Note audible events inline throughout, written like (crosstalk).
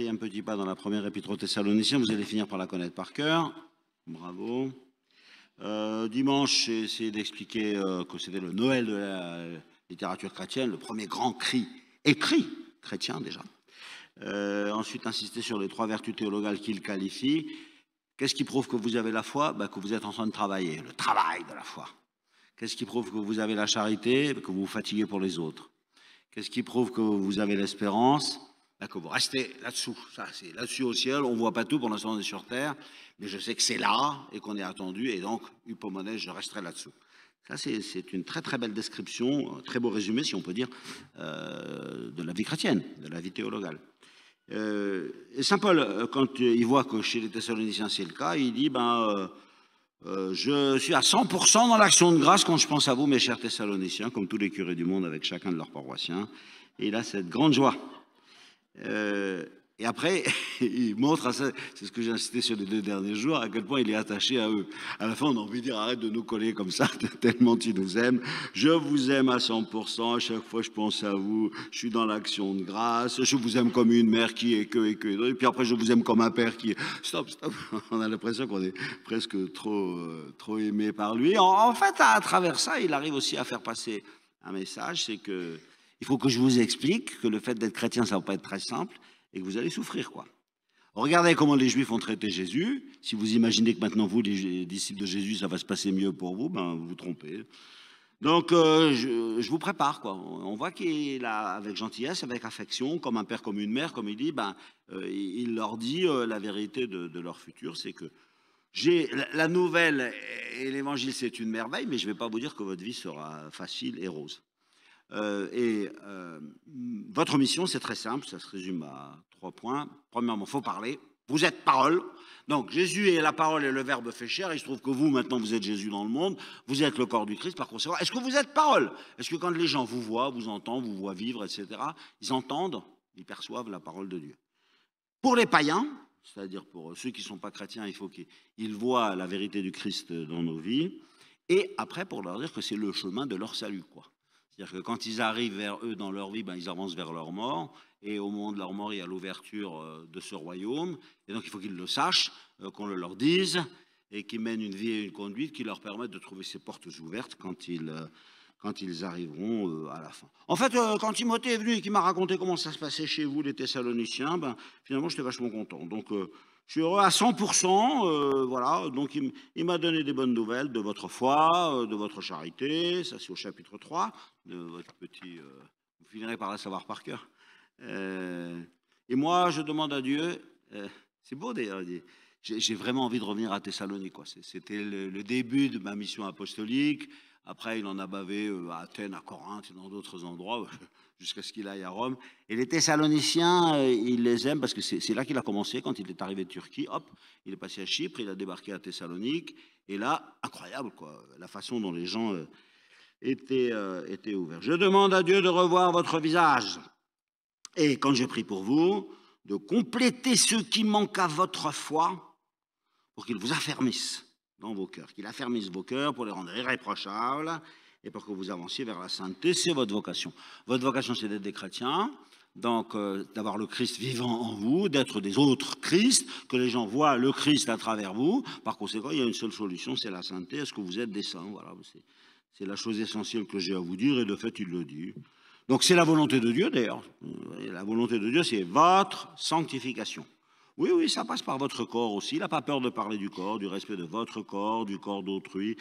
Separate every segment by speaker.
Speaker 1: un petit pas dans la première épître aux Thessaloniciens, vous allez finir par la connaître par cœur. Bravo. Euh, dimanche, j'ai essayé d'expliquer euh, que c'était le Noël de la littérature chrétienne, le premier grand cri, écrit chrétien déjà. Euh, ensuite, insister sur les trois vertus théologales qu'il qualifie. Qu'est-ce qui prouve que vous avez la foi bah, Que vous êtes en train de travailler, le travail de la foi. Qu'est-ce qui prouve que vous avez la charité bah, Que vous vous fatiguez pour les autres. Qu'est-ce qui prouve que vous avez l'espérance que vous restez là-dessous. Ça, c'est là-dessus au ciel. On ne voit pas tout pour l'instant, on est sur terre. Mais je sais que c'est là et qu'on est attendu. Et donc, Huppomonès, je resterai là-dessous. Ça, c'est une très très belle description, un très beau résumé, si on peut dire, euh, de la vie chrétienne, de la vie théologale. Euh, Saint Paul, euh, quand il voit que chez les Thessaloniciens c'est le cas, il dit ben, Je suis à 100% dans l'action de grâce quand je pense à vous, mes chers Thessaloniciens, comme tous les curés du monde avec chacun de leurs paroissiens. Et il a cette grande joie. Euh, et après, (laughs) il montre à ça, c'est ce que j'ai insisté sur les deux derniers jours, à quel point il est attaché à eux. À la fin, on a envie de dire arrête de nous coller comme ça, (laughs) tellement tu nous aimes Je vous aime à 100%, à chaque fois je pense à vous, je suis dans l'action de grâce, je vous aime comme une mère qui est que, et que, et puis après je vous aime comme un père qui est. Stop, stop, (laughs) on a l'impression qu'on est presque trop, euh, trop aimé par lui. en, fait, à, travers ça, il arrive aussi à faire passer un message, c'est que il faut que je vous explique que le fait d'être chrétien, ça ne va pas être très simple et que vous allez souffrir, quoi. Regardez comment les Juifs ont traité Jésus. Si vous imaginez que maintenant, vous, les disciples de Jésus, ça va se passer mieux pour vous, ben, vous vous trompez. Donc, euh, je, vous prépare, quoi. On voit qu'il a, avec gentillesse, avec affection, comme un père, comme une mère, comme il dit, ben, euh, il leur dit euh, la vérité de, de leur futur, c'est que j'ai la nouvelle et l'évangile, c'est une merveille, mais je ne vais pas vous dire que votre vie sera facile et rose. Euh, et euh, votre mission, c'est très simple, ça se résume à trois points. Premièrement, il faut parler. Vous êtes parole. Donc Jésus est la parole et le Verbe fait chair. Il se trouve que vous, maintenant, vous êtes Jésus dans le monde. Vous êtes le corps du Christ. Par conséquent, est-ce que vous êtes parole Est-ce que quand les gens vous voient, vous entendent, vous voient vivre, etc., ils entendent, ils perçoivent la parole de Dieu Pour les païens, c'est-à-dire pour ceux qui ne sont pas chrétiens, il faut qu'ils voient la vérité du Christ dans nos vies. Et après, pour leur dire que c'est le chemin de leur salut, quoi. C'est-à-dire que quand ils arrivent vers eux dans leur vie, ben, ils avancent vers leur mort. Et au moment de leur mort, il y a l'ouverture euh, de ce royaume. Et donc, il faut qu'ils le sachent, euh, qu'on le leur dise, et qu'ils mènent une vie et une conduite qui leur permettent de trouver ces portes ouvertes quand ils, euh, quand ils arriveront à la fin. En fait, quand Timothée est venu et qu'il m'a raconté comment ça se passait chez vous, les Thessaloniciens, ben, finalement, j'étais vachement content. Donc, je suis heureux à 100%, euh, voilà, donc il, m'a donné des bonnes nouvelles de votre foi, euh, de votre charité, ça c'est au chapitre 3, de votre petit... Euh, vous finirez par la savoir par cœur. et moi, je demande à Dieu, c'est beau d'ailleurs, j'ai vraiment envie de revenir à Thessalonique, c'était le, début de ma mission apostolique, après, il en a bavé euh, à Athènes, à Corinthe et dans d'autres endroits, euh, (laughs) jusqu'à ce qu'il aille à Rome. Et les Thessaloniciens, euh, il les aime parce que c'est là qu'il a commencé, quand il est arrivé de Turquie. Hop, il est passé à Chypre, il a débarqué à Thessalonique. Et là, incroyable, quoi, la façon dont les gens étaient, étaient ouverts. Je demande à Dieu de revoir votre visage. Et quand je prie pour vous, de compléter ce qui manque à votre foi pour qu'il vous affermisse dans vos cœurs, qu'il affermisse vos cœurs pour les rendre irréprochables et pour que vous avanciez vers la sainteté. C'est votre vocation. Votre vocation, c'est d'être des chrétiens, donc euh, d'avoir le Christ vivant en vous, d'être des autres Christ, que les gens voient le Christ à travers vous. Par conséquent, il y a une seule solution, c'est la sainteté. Est-ce que vous êtes des saints Voilà, c'est la chose essentielle que j'ai à vous dire, et de fait, il le dit. Donc c'est la volonté de Dieu, d'ailleurs. La volonté de Dieu, c'est votre sanctification. Oui, oui, ça passe par votre corps aussi. Il n'a pas peur de parler du corps, du respect de votre corps, du corps d'autrui.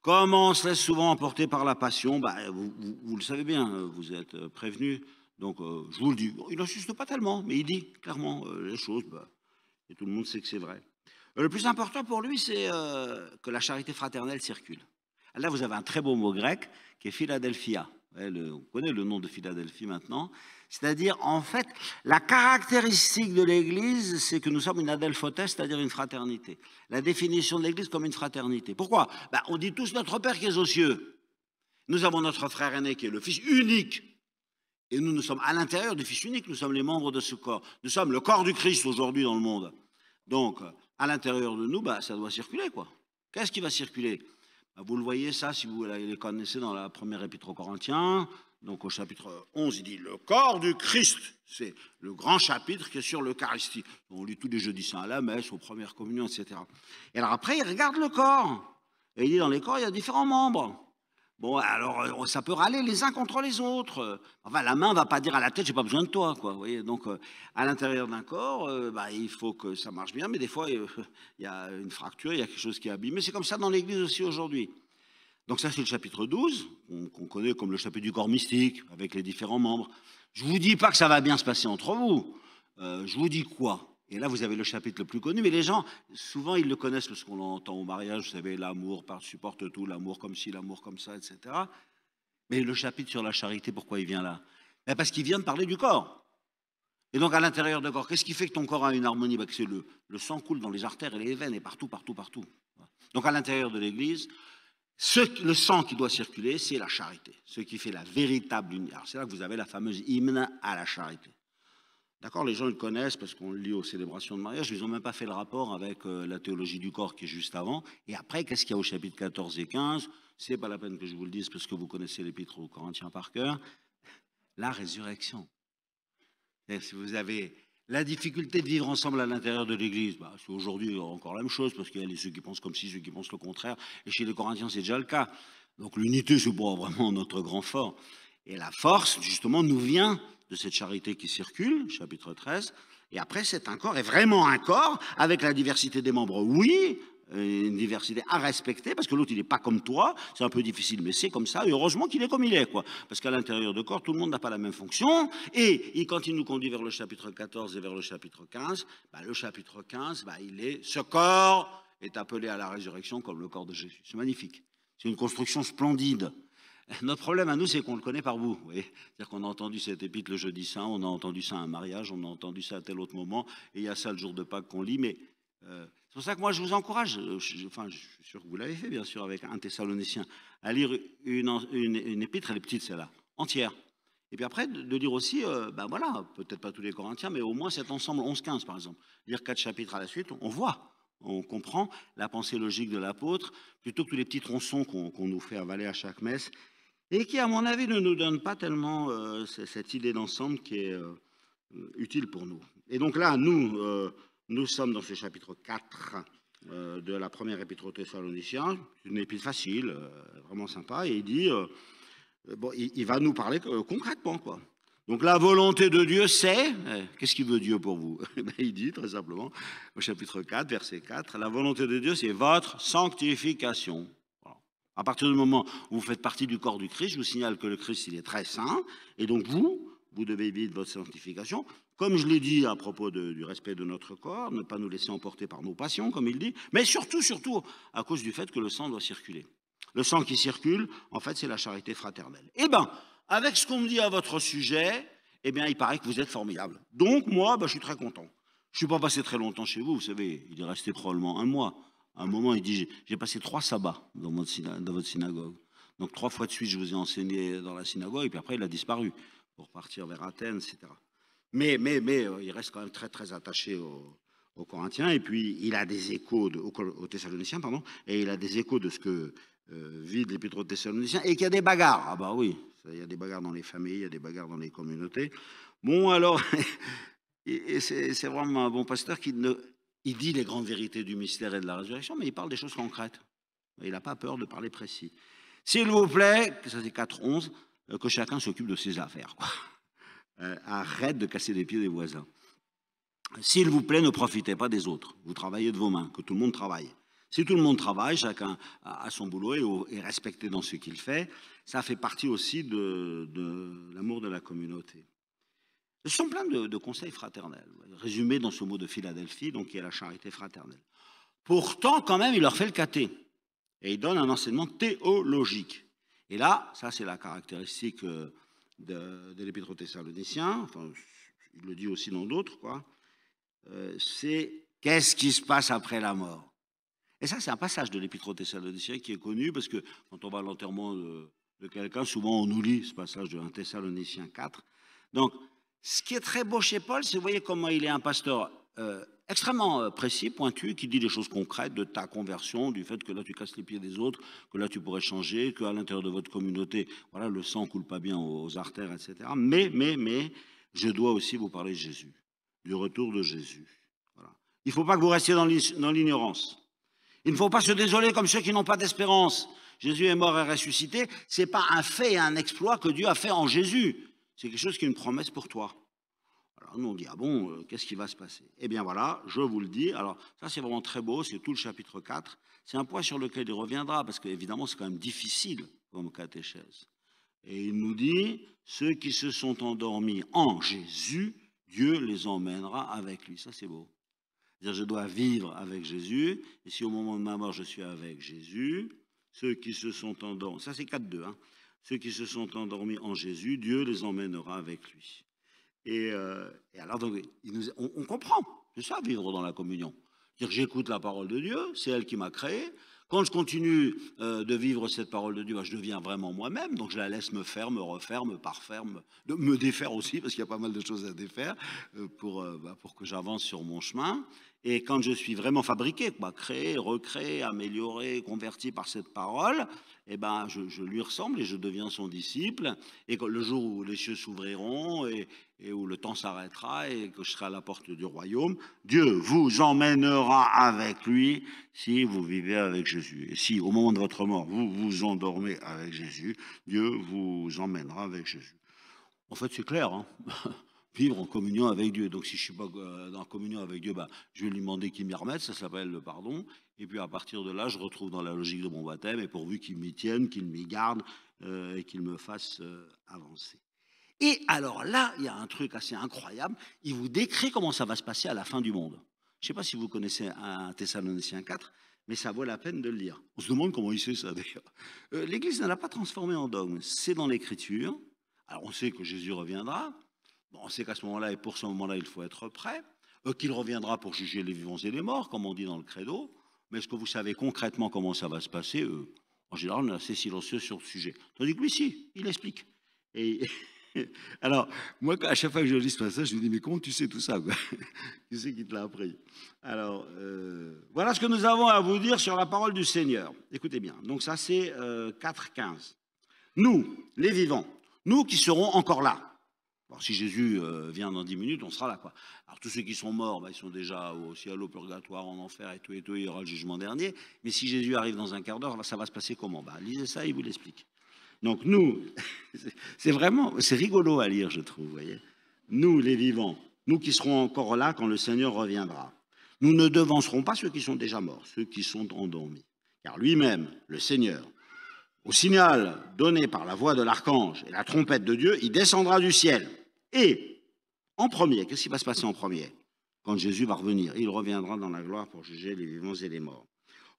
Speaker 1: Comment on se laisse souvent emporter par la passion, bah, vous, le savez bien, euh, vous êtes euh, prévenu. Donc, euh, je vous le dis, il n'insiste pas tellement, mais il dit clairement les choses, bah, et tout le monde sait que c'est vrai. Le plus important pour lui, c'est que la charité fraternelle circule. Là, vous avez un très beau mot grec qui est Philadelphia on connaît le nom de Philadelphie maintenant. C'est-à-dire, en fait, la caractéristique de l'Église, c'est que nous sommes une adelphotesse, c'est-à-dire une fraternité. La définition de l'Église comme une fraternité. Pourquoi ben, On dit tous notre Père qui est aux cieux. Nous avons notre frère aîné qui est le Fils unique. Et nous, nous sommes à l'intérieur du Fils unique, nous sommes les membres de ce corps. Nous sommes le corps du Christ aujourd'hui dans le monde. Donc, à l'intérieur de nous, ben, ça doit circuler, quoi. Qu'est-ce qui va circuler ah, vous le voyez, ça, si vous les connaissez dans la première épître aux Corinthiens, donc au chapitre 11, il dit le corps du Christ. C'est le grand chapitre qui est sur l'Eucharistie. On lit tous les jeudis saints à la messe, aux premières communions, etc. Et alors après, il regarde le corps. Et il dit dans les corps, il y a différents membres. Bon, alors euh, ça peut râler les uns contre les autres. Enfin, la main ne va pas dire à la tête, j'ai pas besoin de toi, quoi. Donc, euh, à l'intérieur d'un corps, euh, bah, il faut que ça marche bien, mais des fois, (laughs) il y a une fracture, il y a quelque chose qui est abîmé. C'est comme ça dans l'Église aussi aujourd'hui. Donc ça, c'est le chapitre 12, qu'on connaît comme le chapitre du corps mystique, avec les différents membres. Je vous dis pas que ça va bien se passer entre vous. je vous dis quoi et là, vous avez le chapitre le plus connu, mais les gens, souvent, ils le connaissent parce qu'on entend au mariage, vous savez, l'amour supporte tout, l'amour comme ci, l'amour comme ça, etc. Mais le chapitre sur la charité, pourquoi il vient là ben, Parce qu'il vient de parler du corps. Et donc, à l'intérieur du corps, qu'est-ce qui fait que ton corps a une harmonie Parce ben, C'est le, le sang coule dans les artères et les veines et partout, partout, partout. Donc, à l'intérieur de l'Église, le sang qui doit circuler, c'est la charité, ce qui fait la véritable union. c'est là que vous avez la fameuse hymne à la charité. D'accord, les gens le connaissent parce qu'on le lit aux célébrations de mariage, ils n'ont même pas fait le rapport avec euh, la théologie du corps qui est juste avant. Et après, qu'est-ce qu'il y a au chapitre 14 et 15 n'est pas la peine que je vous le dise parce que vous connaissez l'épître aux Corinthiens par cœur. La résurrection. si vous avez la difficulté de vivre ensemble à l'intérieur de l'Église, bah, c'est aujourd'hui encore la même chose parce qu'il y a ceux qui pensent comme ci, ceux qui pensent le contraire. Et chez les Corinthiens, c'est déjà le cas. Donc l'unité, c'est pas vraiment notre grand fort. Et la force, justement, nous vient de cette charité qui circule, chapitre 13. Et après, c'est un corps, et vraiment un corps, avec la diversité des membres, oui, une diversité à respecter, parce que l'autre, il n'est pas comme toi, c'est un peu difficile, mais c'est comme ça, et heureusement qu'il est comme il est, quoi. Parce qu'à l'intérieur du corps, tout le monde n'a pas la même fonction, et, quand il nous conduit vers le chapitre 14 et vers le chapitre 15, bah, le chapitre 15, bah, il est, ce corps est appelé à la résurrection comme le corps de Jésus. C'est magnifique. C'est une construction splendide. Notre problème à nous, c'est qu'on le connaît par vous. C'est-à-dire qu'on a entendu cette épître le jeudi saint, on a entendu ça à un mariage, on a entendu ça à tel autre moment, et il y a ça le jour de Pâques qu'on lit, mais euh, c'est pour ça que moi, je vous encourage, euh, je, enfin, je suis sûr que vous l'avez fait, bien sûr, avec un Thessalonicien, à lire une, épître, elle est petite celle-là, entière. Et puis après, de, lire aussi, euh, ben voilà, peut-être pas tous les Corinthiens, mais au moins cet ensemble 11-15, par exemple. Lire quatre chapitres à la suite, on voit, on comprend la pensée logique de l'apôtre, plutôt que tous les petits tronçons qu'on nous fait avaler à chaque messe et qui, à mon avis, ne nous donne pas tellement euh, cette idée d'ensemble qui est euh, utile pour nous. Et donc là, nous, euh, nous sommes dans ce chapitre 4 de la première épître aux Thessaloniciens, une épître facile, vraiment sympa, et il dit, bon, il, il, va nous parler concrètement, quoi. Donc la volonté de Dieu, c'est, qu'est-ce qu'il veut Dieu pour vous (laughs) eh ben, Il dit très simplement, au chapitre 4, verset 4, la volonté de Dieu, c'est votre sanctification. À partir du moment où vous faites partie du corps du Christ, je vous signale que le Christ, il est très saint. Et donc vous, vous devez vivre votre sanctification. Comme je l'ai dit à propos du respect de notre corps, ne pas nous laisser emporter par nos passions, comme il dit, mais surtout, surtout, à cause du fait que le sang doit circuler. Le sang qui circule, en fait, c'est la charité fraternelle. Eh bien, avec ce qu'on me dit à votre sujet, eh bien, il paraît que vous êtes formidable. Donc, moi, ben, je suis très content. Je ne suis pas passé très longtemps chez vous, vous savez, il est resté probablement un mois un moment, il dit, j'ai passé trois sabbats dans, dans votre synagogue. Donc trois fois de suite, je vous ai enseigné dans la synagogue, et puis après, il a disparu pour partir vers Athènes, etc. Mais, mais, mais euh, il reste quand même très, très attaché aux, Corinthiens, et puis il a des échos, de, aux, Thessaloniciens, pardon, et il a des échos de ce que euh, les l'épître aux Thessaloniciens, et qu'il y a des bagarres. Ah bah oui, il y a des bagarres dans les familles, il y a des bagarres dans les communautés. Bon, alors, (laughs) et c'est vraiment un bon pasteur qui ne il dit les grandes vérités du mystère et de la résurrection, mais il parle des choses concrètes. Il n'a pas peur de parler précis. S'il vous plaît, ça c'est 4-11, euh, que chacun s'occupe de ses affaires. (laughs) Euh, arrête de casser les pieds des voisins. S'il vous plaît, ne profitez pas des autres. Vous travaillez de vos mains, que tout le monde travaille. Si tout le monde travaille, chacun a son boulot et est respecté dans ce qu'il fait, ça fait partie aussi de l'amour de la communauté. Ce sont plein de, conseils fraternels, résumés dans ce mot de Philadelphie, donc qui est la charité fraternelle. Pourtant, quand même, il leur fait le caté. Et il donne un enseignement théologique. Et là, ça c'est la caractéristique euh, de, l'épître aux Thessaloniciens, enfin, il le dit aussi dans d'autres, quoi. Euh, c'est qu'est-ce qui se passe après la mort Et ça, c'est un passage de l'épître aux Thessaloniciens qui est connu, parce que quand on va à l'enterrement de, quelqu'un, souvent on nous lit ce passage de 1 Thessaloniciens 4. Donc, ce qui est très beau chez Paul, c'est vous voyez comment il est un pasteur euh, extrêmement euh, précis, pointu, qui dit des choses concrètes de ta conversion, du fait que là tu casses les pieds des autres, que là tu pourrais changer, que à l'intérieur de votre communauté, voilà, le sang coule pas bien aux artères, etc. Mais, mais, mais, je dois aussi vous parler de Jésus, du retour de Jésus. Il ne faut pas que vous restiez dans l'ignorance. Il ne faut pas se désoler comme ceux qui n'ont pas d'espérance. Jésus est mort et ressuscité. Ce n'est pas un fait, et un exploit que Dieu a fait en Jésus. C'est quelque chose qui est une promesse pour toi. Alors nous on dit, ah bon, euh, qu'est-ce qui va se passer Eh bien voilà, je vous le dis. Alors ça c'est vraiment très beau, c'est tout le chapitre 4. C'est un point sur lequel il reviendra, parce qu'évidemment c'est quand même difficile comme catéchèse. Et il nous dit, ceux qui se sont endormis en Jésus, Dieu les emmènera avec lui. Ça c'est beau. C'est-à-dire je dois vivre avec Jésus, et si au moment de ma mort je suis avec Jésus, ceux qui se sont endormis, ça c'est 4.2, hein. Ceux qui se sont endormis en Jésus, Dieu les emmènera avec lui. Et, euh, alors, donc, on, comprend, c'est ça, vivre dans la communion. Dire j'écoute la parole de Dieu, c'est elle qui m'a créé. Quand je continue euh, de vivre cette parole de Dieu, bah, je deviens vraiment moi-même, donc je la laisse me faire, me refaire, me parfaire, me, me défaire aussi, parce qu'il y a pas mal de choses à défaire euh, bah, pour que j'avance sur mon chemin. Et quand je suis vraiment fabriqué, quoi, créé, recréé, amélioré, converti par cette parole, eh ben, je, lui ressemble et je deviens son disciple. Et le jour où les cieux s'ouvriront et, et, où le temps s'arrêtera et que je serai à la porte du royaume, Dieu vous emmènera avec lui si vous vivez avec Jésus. Et si au moment de votre mort, vous vous endormez avec Jésus, Dieu vous emmènera avec Jésus. En fait, c'est clair. Hein. (laughs) vivre en communion avec Dieu. Donc si je ne suis pas en euh, communion avec Dieu, bah, je vais lui demander qu'il m'y remette, ça s'appelle le pardon. Et puis à partir de là, je retrouve dans la logique de mon baptême, et pourvu qu'il m'y tienne, qu'il m'y garde euh, et qu'il me fasse euh, avancer. Et alors là, il y a un truc assez incroyable, il vous décrit comment ça va se passer à la fin du monde. Je ne sais pas si vous connaissez un Thessaloniciens 4, mais ça vaut la peine de le lire. On se demande comment il sait ça d'ailleurs. L'Église ne l'a pas transformé en dogme, c'est dans l'Écriture. Alors on sait que Jésus reviendra, Bon, on sait qu'à ce moment-là, et pour ce moment-là, il faut être prêt, euh, qu'il reviendra pour juger les vivants et les morts, comme on dit dans le credo, mais est-ce que vous savez concrètement comment ça va se passer euh En général, on est assez silencieux sur le sujet. Tandis que lui, si, il explique. Et, (laughs) alors, moi, à chaque fois que je lis ce passage, je me dis, mais comment tu sais tout ça (laughs) Tu sais qui te l'a appris Alors, euh, voilà ce que nous avons à vous dire sur la parole du Seigneur. Écoutez bien, donc ça c'est 4.15. Nous, les vivants, nous qui serons encore là, alors, si Jésus euh, vient dans dix minutes, on sera là. Quoi. Alors tous ceux qui sont morts, bah, ils sont déjà au ciel, au purgatoire, en enfer et tout, et tout, il y aura le jugement dernier. Mais si Jésus arrive dans un quart d'heure, ça va se passer comment bah, Lisez ça, il vous l'explique. Donc nous, (laughs) c'est vraiment, c'est rigolo à lire, je trouve, voyez. Nous, les vivants, nous qui serons encore là quand le Seigneur reviendra, nous ne devancerons pas ceux qui sont déjà morts, ceux qui sont endormis. Car lui-même, le Seigneur, au signal donné par la voix de l'archange et la trompette de Dieu, il descendra du ciel. Et, en premier, qu'est-ce qui va se passer en premier Quand Jésus va revenir, il reviendra dans la gloire pour juger les vivants et les morts.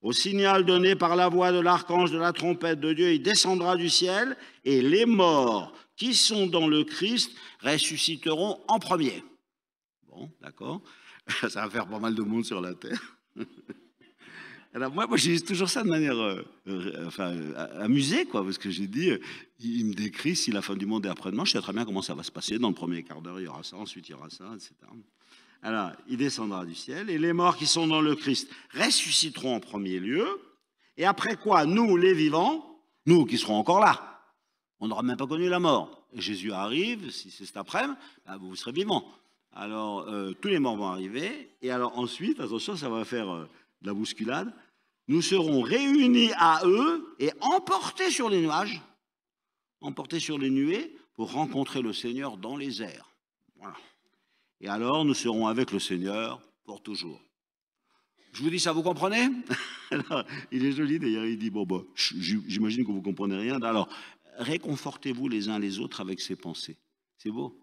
Speaker 1: Au signal donné par la voix de l'archange de la trompette de Dieu, il descendra du ciel et les morts qui sont dans le Christ ressusciteront en premier. Bon, d'accord. (laughs) Ça va faire pas mal de monde sur la terre. (laughs) Alors moi, moi j'ai toujours ça de manière euh, euh, enfin, euh, amusée, quoi, parce que j'ai dit, il me décrit si la fin du monde est après-demain, je sais très bien comment ça va se passer. Dans le premier quart d'heure, il y aura ça, ensuite il y aura ça, etc. Alors, il descendra du ciel, et les morts qui sont dans le Christ ressusciteront en premier lieu, et après quoi, nous, les vivants, nous qui serons encore là, on n'aura même pas connu la mort. Jésus arrive, si c'est cet après-midi, bah, vous serez vivants. Alors, tous les morts vont arriver, et alors ensuite, attention, ça va faire la bousculade, nous serons réunis à eux et emportés sur les nuages, emportés sur les nuées pour rencontrer le Seigneur dans les airs. Voilà. Et alors nous serons avec le Seigneur pour toujours. Je vous dis ça, vous comprenez (laughs) Il est joli d'ailleurs, il dit, bon, j'imagine que vous comprenez rien. Alors, réconfortez-vous les uns les autres avec ces pensées. C'est beau.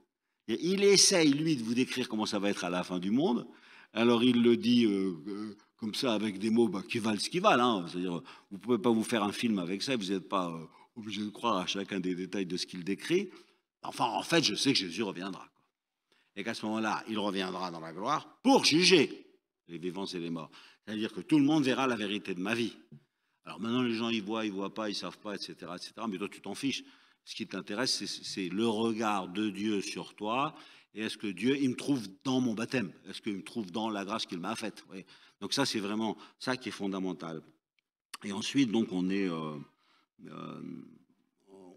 Speaker 1: il essaye, lui, de vous décrire comment ça va être à la fin du monde. Alors il le dit euh, euh, comme ça avec des mots bah, qui valent ce qu'ils valent. Hein. C'est-à-dire, vous ne pouvez pas vous faire un film avec ça, vous n'êtes pas euh, obligé de croire à chacun des détails de ce qu'il décrit. Enfin, en fait, je sais que Jésus reviendra. Et qu'à ce moment-là, il reviendra dans la gloire pour juger les vivants et les morts. C'est-à-dire que tout le monde verra la vérité de ma vie. Alors maintenant, les gens, ils voient, ils ne voient pas, ils ne savent pas, etc., etc. Mais toi, tu t'en fiches. Ce qui t'intéresse, c'est le regard de Dieu sur toi. Et est-ce que Dieu, il me trouve dans mon baptême Est-ce qu'il me trouve dans la grâce qu'il m'a faite donc ça, c'est vraiment ça qui est fondamental. Et ensuite, donc, on est, euh, euh,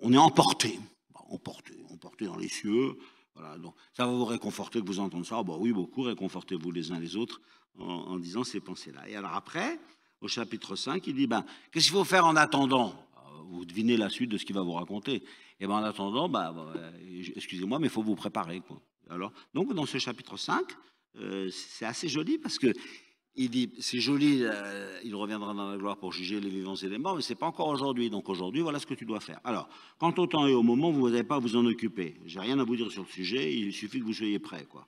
Speaker 1: on est emporté, bah, emporté, emporté dans les cieux. Voilà, donc ça va vous réconforter que vous entendez ça. Bah oui, beaucoup, réconfortez-vous les uns les autres en, disant ces pensées-là. Et alors après, au chapitre 5, il dit, ben, qu'est-ce qu'il faut faire en attendant euh, Vous devinez la suite de ce qu'il va vous raconter. Et ben, en attendant, bah excusez-moi, mais il faut vous préparer. Quoi. Alors, donc dans ce chapitre 5, c'est assez joli parce que il dit, c'est joli, euh, il reviendra dans la gloire pour juger les vivants et les morts, mais ce n'est pas encore aujourd'hui. Donc aujourd'hui, voilà ce que tu dois faire. Alors, quant au temps et au moment, vous n'avez pas à vous en occuper. J'ai rien à vous dire sur le sujet, il suffit que vous soyez prêts. Quoi.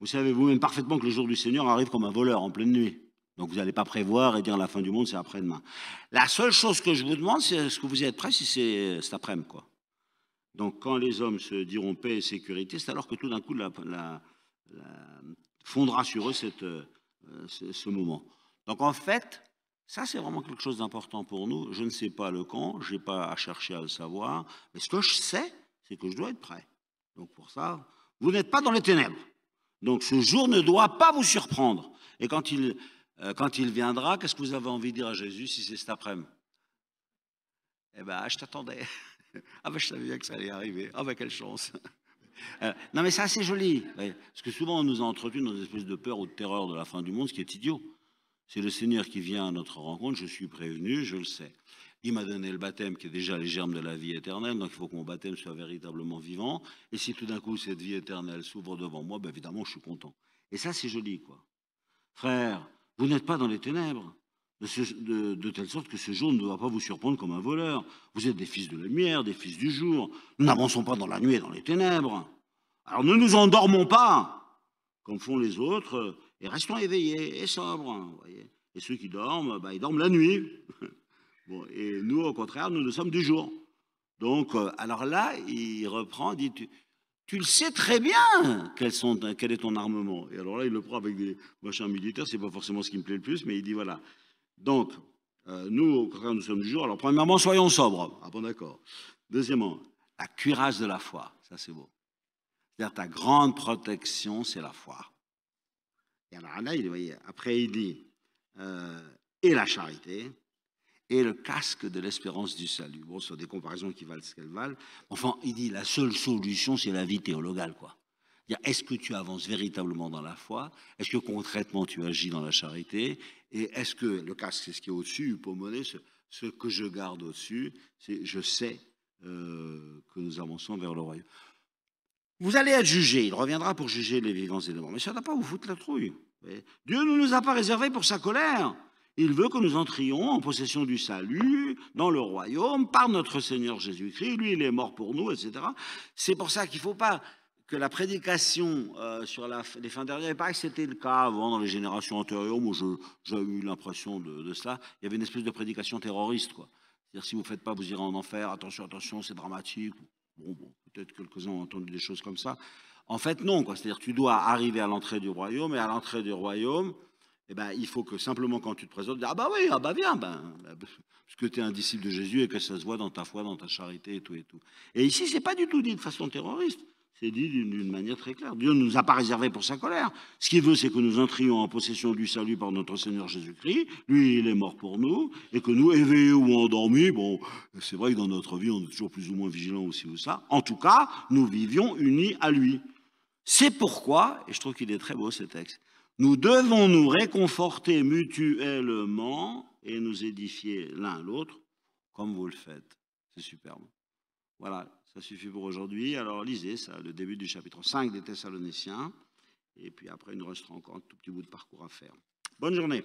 Speaker 1: Vous savez vous-même parfaitement que le jour du Seigneur arrive comme un voleur en pleine nuit. Donc vous n'allez pas prévoir et dire la fin du monde, c'est après-demain. La seule chose que je vous demande, c'est est-ce que vous êtes prêts si c'est euh, cet après-midi. Donc quand les hommes se diront paix et sécurité, c'est alors que tout d'un coup, la, la, fondra sur eux cette euh, euh, ce, moment. Donc en fait, ça c'est vraiment quelque chose d'important pour nous. Je ne sais pas le quand, je n'ai pas à chercher à le savoir, mais ce que je sais, c'est que je dois être prêt. Donc pour ça, vous n'êtes pas dans les ténèbres. Donc ce jour ne doit pas vous surprendre. Et quand il, euh, quand il viendra, qu'est-ce que vous avez envie de dire à Jésus si c'est cet après-midi Eh bien, je t'attendais. (laughs) Ah ben je savais bien que ça allait arriver. Ah ben quelle chance. Euh, non, mais ça, c'est joli. Parce que souvent, on nous a entretenu dans une espèce de peur ou de terreur de la fin du monde, ce qui est idiot. C'est le Seigneur qui vient à notre rencontre, je suis prévenu, je le sais. Il m'a donné le baptême qui est déjà les germes de la vie éternelle, donc il faut que mon baptême soit véritablement vivant. Et si tout d'un coup cette vie éternelle s'ouvre devant moi, ben évidemment je suis content. Et ça c'est joli quoi. Frère, vous n'êtes pas dans les ténèbres de, telle sorte que ce jour ne va pas vous surprendre comme un voleur. Vous êtes des fils de la lumière, des fils du jour. Nous n'avançons pas dans la nuit et dans les ténèbres. Alors ne nous endormons pas comme font les autres et restons éveillés et sobres. Hein, et ceux qui dorment, bah, ils dorment la nuit. (laughs) et nous, au contraire, nous, nous sommes du jour. Donc, euh, alors là, il reprend, dit, tu, le sais très bien quel, quel est ton armement. Et alors là, il le prend avec des machins militaires, c'est pas forcément ce qui me plaît le plus, mais il dit, voilà, donc, euh, nous, au contraire, nous sommes du jour. Alors, premièrement, soyons sobres. Ah bon, d'accord. Deuxièmement, la cuirasse de la foi. Ça, c'est beau. C'est-à-dire, ta grande protection, c'est la foi. Et alors là, il, voyez, après, il dit euh, et la charité et le casque de l'espérance du salut. Bon, ce sont des comparaisons qui valent ce qu'elles valent. Enfin, il dit la seule solution, c'est la vie théologale, quoi. Est-ce que tu avances véritablement dans la foi Est-ce que concrètement tu agis dans la charité Et est-ce que le casque, c'est ce qui est au-dessus, le ce, ce que je garde au-dessus, c'est je sais euh, que nous avançons vers le royaume. Vous allez être jugé, il reviendra pour juger les vivants et les morts. Mais ça n'a pas vous foutre la trouille. Dieu ne nous a pas réservé pour sa colère. Il veut que nous entrions en possession du salut dans le royaume par notre Seigneur Jésus-Christ. Lui, il est mort pour nous, etc. C'est pour ça qu'il ne faut pas que la prédication euh, sur la, les fins dernières, et que c'était le cas avant dans les générations antérieures, moi j'ai eu l'impression de, cela, il y avait une espèce de prédication terroriste. C'est-à-dire si vous ne faites pas, vous irez en enfer, attention, attention, c'est dramatique. Bon, bon peut-être quelques-uns ont entendu des choses comme ça. En fait, non. C'est-à-dire tu dois arriver à l'entrée du royaume, et à l'entrée du royaume, eh ben, il faut que simplement quand tu te présentes, ah bah oui, ah bah viens, ben, ben, parce que tu es un disciple de Jésus et que ça se voit dans ta foi, dans ta charité et tout et tout. Et ici, c'est pas du tout dit de façon terroriste. C'est dit d'une manière très claire. Dieu ne nous a pas réservé pour sa colère. Ce qu'il veut, c'est que nous entrions en possession du salut par notre Seigneur Jésus-Christ. Lui, il est mort pour nous. Et que nous, éveillés ou endormis, bon, c'est vrai que dans notre vie, on est toujours plus ou moins vigilant aussi ou ça. En tout cas, nous vivions unis à lui. C'est pourquoi, et je trouve qu'il est très beau ce texte, nous devons nous réconforter mutuellement et nous édifier l'un l'autre, comme vous le faites. C'est superbe. Voilà, ça suffit pour aujourd'hui. Alors lisez ça, le début du chapitre 5 des Thessaloniciens. Et puis après, il nous restera encore tout petit bout de parcours à faire. Bonne journée.